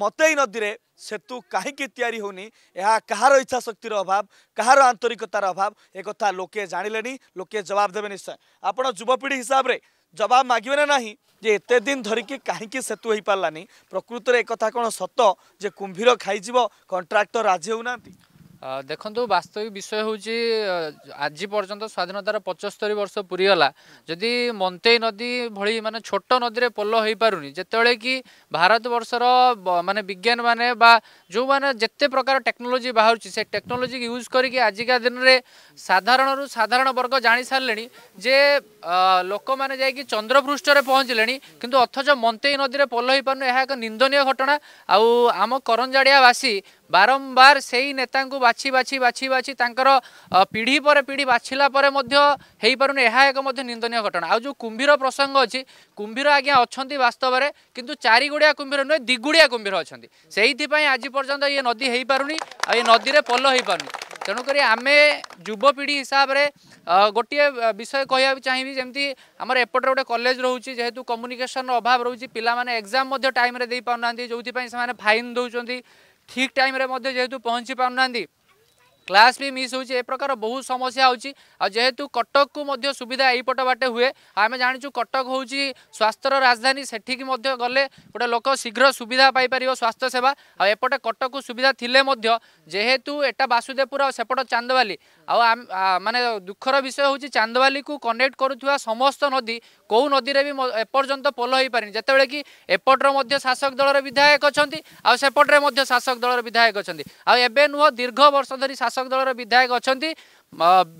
মতে এই নদীরে সেতু কাহিকি তৈরি হোনি এহা কাহার ইচ্ছা শক্তির অভাব কাহার আন্তরিকতার অভাব এ কথা লোকে জাঁলে লোকে জবাব দেবে নিশ্চয় আপনার যুবপিঢ়ি হিসাবে জবাব মাগবে না না যে এত দিন ধরিকি কাহিকি সেতু হয়ে পারানি প্রকৃতরে কথা কোণ সত যে কুম্ভীর খাইযিব কন্ট্রাক্টর রাজি হও না ଦେଖନ୍ତୁ ବାସ୍ତବିକ ବିଷୟ ହେଉଛି ଆଜି ପର୍ଯ୍ୟନ୍ତ ସ୍ୱାଧୀନତାର ପଞ୍ଚସ୍ତରୀ ବର୍ଷ ପୁରିଗଲା ଯଦି ମନ୍ତେଇ ନଦୀ ଭଳି ମାନେ ଛୋଟ ନଦୀରେ ପୋଲ ହୋଇପାରୁନି ଯେତେବେଳେ କି ଭାରତବର୍ଷର ମାନେ ବିଜ୍ଞାନମାନେ ବା ଯେଉଁମାନେ ଯେତେ ପ୍ରକାର ଟେକ୍ନୋଲୋଜି ବାହାରୁଛି ସେ ଟେକ୍ନୋଲୋଜିକୁ ୟୁଜ୍ କରିକି ଆଜିକା ଦିନରେ ସାଧାରଣରୁ ସାଧାରଣ ବର୍ଗ ଜାଣିସାରିଲେଣି ଯେ ଲୋକମାନେ ଯାଇକି ଚନ୍ଦ୍ରପୃଷ୍ଠରେ ପହଞ୍ଚିଲେଣି କିନ୍ତୁ ଅଥଚ ମନ୍ତେଇ ନଦୀରେ ପୋଲ ହୋଇପାରୁନି ଏହା ଏକ ନିନ୍ଦନୀୟ ଘଟଣା ଆଉ ଆମ କରଞ୍ଜାଡ଼ିଆବାସୀ বারম্বার সেই নেতাঙ্কু বাছি বাছি বাছি বাছি তাঙ্কর পিঢ়ি পরে পিঢ়ি বাছিলা পরে মধ্য ହେଇପାରୁନି ଏହା ଏକ ମଧ୍ୟ ନିନ୍ଦନୀୟ ଘଟଣା ଆଉ ଯେଉଁ କୁମ୍ଭୀର ପ୍ରସଙ୍ଗ ଅଛି କୁମ୍ଭୀର ଆଜ୍ଞା ଅଛନ୍ତି ବାସ୍ତବରେ କିନ୍ତୁ ଚାରିଗୁଡିଆ କୁମ୍ଭୀର ନୁହେଁ ଦିଗୁଡିଆ କୁମ୍ଭୀର ଅଛନ୍ତି ସେଇଥିପାଇଁ ଆଜି ପର୍ଯ୍ୟନ୍ତ ଇଏ ନଦୀ ହେଇପାରୁନି ଆଉ ଏ ନଦୀରେ ପୋଲ ହେଇପାରୁନି ତେଣୁକରି ଆମେ ଯୁବପିଢ଼ି ହିସାବରେ ଗୋଟିଏ ବିଷୟ କହିବାକୁ ଚାହିଁବି ଯେମିତି ଆମର ଏପଟରେ ଗୋଟେ କଲେଜ ରହୁଛି ଯେହେତୁ କମ୍ୟୁନିକେସନର ଅଭାବ ରହୁଛି ପିଲାମାନେ ଏକ୍ଜାମ୍ ମଧ୍ୟ ଟାଇମ୍ରେ ଦେଇପାରୁନାହାନ୍ତି ଯେଉଁଥିପାଇଁ ସେମାନେ ଫାଇନ୍ ଦେଉଛନ୍ତି ଠିକ୍ ଟାଇମ୍ରେ ମଧ୍ୟ ଯେହେତୁ ପହଞ୍ଚି ପାରୁନାହାନ୍ତି କ୍ଲାସ୍ ବି ମିସ୍ ହେଉଛି ଏ ପ୍ରକାର ବହୁତ ସମସ୍ୟା ହେଉଛି ଆଉ ଯେହେତୁ କଟକକୁ ମଧ୍ୟ ସୁବିଧା ଏଇପଟ ବାଟେ ହୁଏ ଆମେ ଜାଣିଛୁ କଟକ ହେଉଛି ସ୍ୱାସ୍ଥ୍ୟର ରାଜଧାନୀ ସେଠିକି ମଧ୍ୟ ଗଲେ ଗୋଟେ ଲୋକ ଶୀଘ୍ର ସୁବିଧା ପାଇପାରିବ ସ୍ୱାସ୍ଥ୍ୟ ସେବା ଆଉ ଏପଟେ କଟକକୁ ସୁବିଧା ଥିଲେ ମଧ୍ୟ ଯେହେତୁ ଏଟା ବାସୁଦେବପୁର ଆଉ ସେପଟ ଚାନ୍ଦବାଲି ଆଉ ମାନେ ଦୁଃଖର ବିଷୟ ହେଉଛି ଚାନ୍ଦବାଲିକୁ କନେକ୍ଟ କରୁଥିବା ସମସ୍ତ ନଦୀ କେଉଁ ନଦୀରେ ବି ଏପର୍ଯ୍ୟନ୍ତ ପୋଲ ହୋଇପାରିନି ଯେତେବେଳେ କି ଏପଟର ମଧ୍ୟ ଶାସକ ଦଳର ବିଧାୟକ ଅଛନ୍ତି ଆଉ ସେପଟରେ ମଧ୍ୟ ଶାସକ ଦଳର ବିଧାୟକ ଅଛନ୍ତି ଆଉ ଏବେ ନୁହଁ ଦୀର୍ଘ ବର୍ଷ ଧରି ଶାସକ ଶାସକ ଦଳର ବିଧାୟକ ଅଛନ୍ତି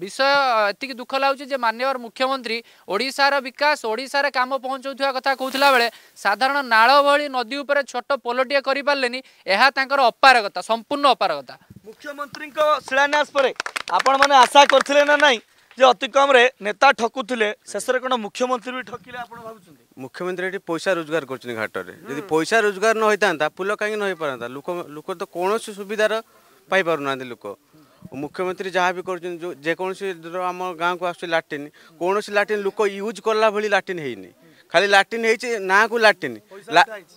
ବିଷୟ ଏତିକି ଦୁଃଖ ଲାଗୁଛି ଯେ ମାନ୍ୟବର ମୁଖ୍ୟମନ୍ତ୍ରୀ ଓଡ଼ିଶାର ବିକାଶ ଓଡ଼ିଶାରେ କାମ ପହଞ୍ଚାଉଥିବା କଥା କହୁଥିଲା ବେଳେ ସାଧାରଣ ନାଳ ଭଳି ନଦୀ ଉପରେ ଛୋଟ ପୋଲଟିଏ କରିପାରିଲେନି ଏହା ତାଙ୍କର ଅପାରଗତା ସମ୍ପୂର୍ଣ୍ଣ ଅପାରଗତା ମୁଖ୍ୟମନ୍ତ୍ରୀଙ୍କ ଶିଳାନ୍ୟାସ ପରେ ଆପଣମାନେ ଆଶା କରିଥିଲେ ନା ନାହିଁ ଯେ ଅତିକମ୍ରେ ନେତା ଠକୁଥିଲେ ଶେଷରେ କ'ଣ ମୁଖ୍ୟମନ୍ତ୍ରୀ ବି ଠକିଲେ ଆପଣ ଭାବୁଛନ୍ତି ମୁଖ୍ୟମନ୍ତ୍ରୀ ଏଠି ପଇସା ରୋଜଗାର କରୁଛନ୍ତି ଘାଟରେ ଯଦି ପଇସା ରୋଜଗାର ନ ହୋଇଥାନ୍ତା ଫୁଲ କାହିଁକି ନ ହୋଇପାରନ୍ତା ଲୋକ ଲୋକ ତ କୌଣସି ସୁବିଧାର ପାଇପାରୁନାହାନ୍ତି ଲୋକ ମୁଖ୍ୟମନ୍ତ୍ରୀ ଯାହା ବି କରୁଛନ୍ତି ଯେଉଁ ଯେକୌଣସି ଧର ଆମ ଗାଁକୁ ଆସୁଛି ଲାଟ୍ରିନ୍ କୌଣସି ଲାଟ୍ରିନ୍ ଲୋକ ୟୁଜ୍ କଲା ଭଳି ଲାଟ୍ରିନ୍ ହେଇନି ଖାଲି ଲାଟ୍ରିନ୍ ହେଇଛି ନାଁକୁ ଲାଟ୍ରିନ୍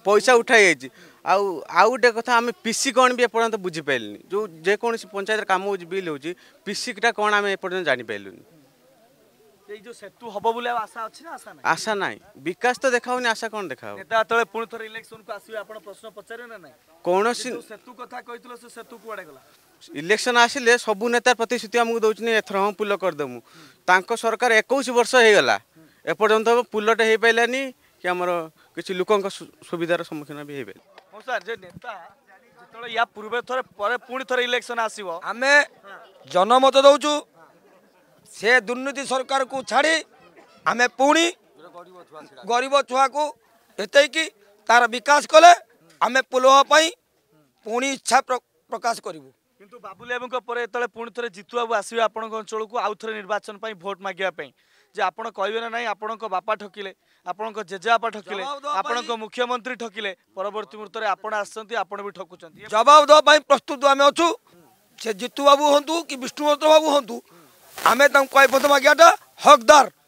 ପଇସା ଉଠାଯାଇଛି ଆଉ ଆଉ ଗୋଟେ କଥା ଆମେ ପିସି କ'ଣ ବି ଏପର୍ଯ୍ୟନ୍ତ ବୁଝିପାରିଲୁନି ଯେଉଁ ଯେକୌଣସି ପଞ୍ଚାୟତର କାମ ହେଉଛି ବିଲ୍ ହେଉଛି ପିସିଟା କ'ଣ ଆମେ ଏପର୍ଯ୍ୟନ୍ତ ଜାଣିପାରିଲୁନି ସେତୁ ହବ ବୋଲି ଆଶା ଅଛି ନା ଆଶା ଆଶା ନାହିଁ ବିକାଶ ତ ଦେଖାଉନି ଆଶା କ'ଣ ଦେଖାଉ ଯେତେବେଳେ ପୁଣି ଥରେ ଇଲେକ୍ସନକୁ ଆସିବେ ଆପଣ ପ୍ରଶ୍ନ ପଚାରିବେ ନା ନାହିଁ କୌଣସି ସେତୁ କଥା କହିଥିଲେ ସେ ସେତୁ କୁଆଡ଼େ ଗଲା ইলেকশন আসলে সবু নেতার প্রতিশ্রুতি আমি দেছি এথর হ্যাঁ পুল করেদেমু তাঁক সরকার একুশ বর্ষ হয়ে গলা এপর্যন্ত পুলটে হয়ে পাইলানি কি আমার কিছু লোক সুবিধার সম্মুখীন বি হয়ে পাইলে স্যার যে নেতা ইয়া পূর্বে থরে পরে পুঁ থরে ইলেকশন আসব আমি জনমত দৌছু সে দুর্নীতি সরকার কু ছাড়ি আমি পুনি গরিব ছুয়াকে এতেকি তার বিকাশ কলে আমি পুলহ পাই পুনি ইচ্ছা প্রকাশ করিবু କିନ୍ତୁ ବାବୁଲିବାବୁଙ୍କ ପରେ ଯେତେବେଳେ ପୁଣି ଥରେ ଜିତୁବାବୁ ଆସିବେ ଆପଣଙ୍କ ଅଞ୍ଚଳକୁ ଆଉ ଥରେ ନିର୍ବାଚନ ପାଇଁ ଭୋଟ୍ ମାଗିବା ପାଇଁ ଯେ ଆପଣ କହିବେ ନା ନାହିଁ ଆପଣଙ୍କ ବାପା ଠକିଲେ ଆପଣଙ୍କ ଜେଜେବାପା ଠକିଲେ ଆପଣଙ୍କ ମୁଖ୍ୟମନ୍ତ୍ରୀ ଠକିଲେ ପରବର୍ତ୍ତୀ ମୁହୂର୍ତ୍ତରେ ଆପଣ ଆସୁଛନ୍ତି ଆପଣ ବି ଠକୁଛନ୍ତି ଜବାବ ଦେବା ପାଇଁ ପ୍ରସ୍ତୁତ ଆମେ ଅଛୁ ସେ ଜିତୁବାବୁ ହୁଅନ୍ତୁ କି ବିଷ୍ଣୁବ୍ରତ ବାବୁ ହୁଅନ୍ତୁ ଆମେ ତାଙ୍କୁ କହିବୁ ମାଗିବାଟା ହକଦାର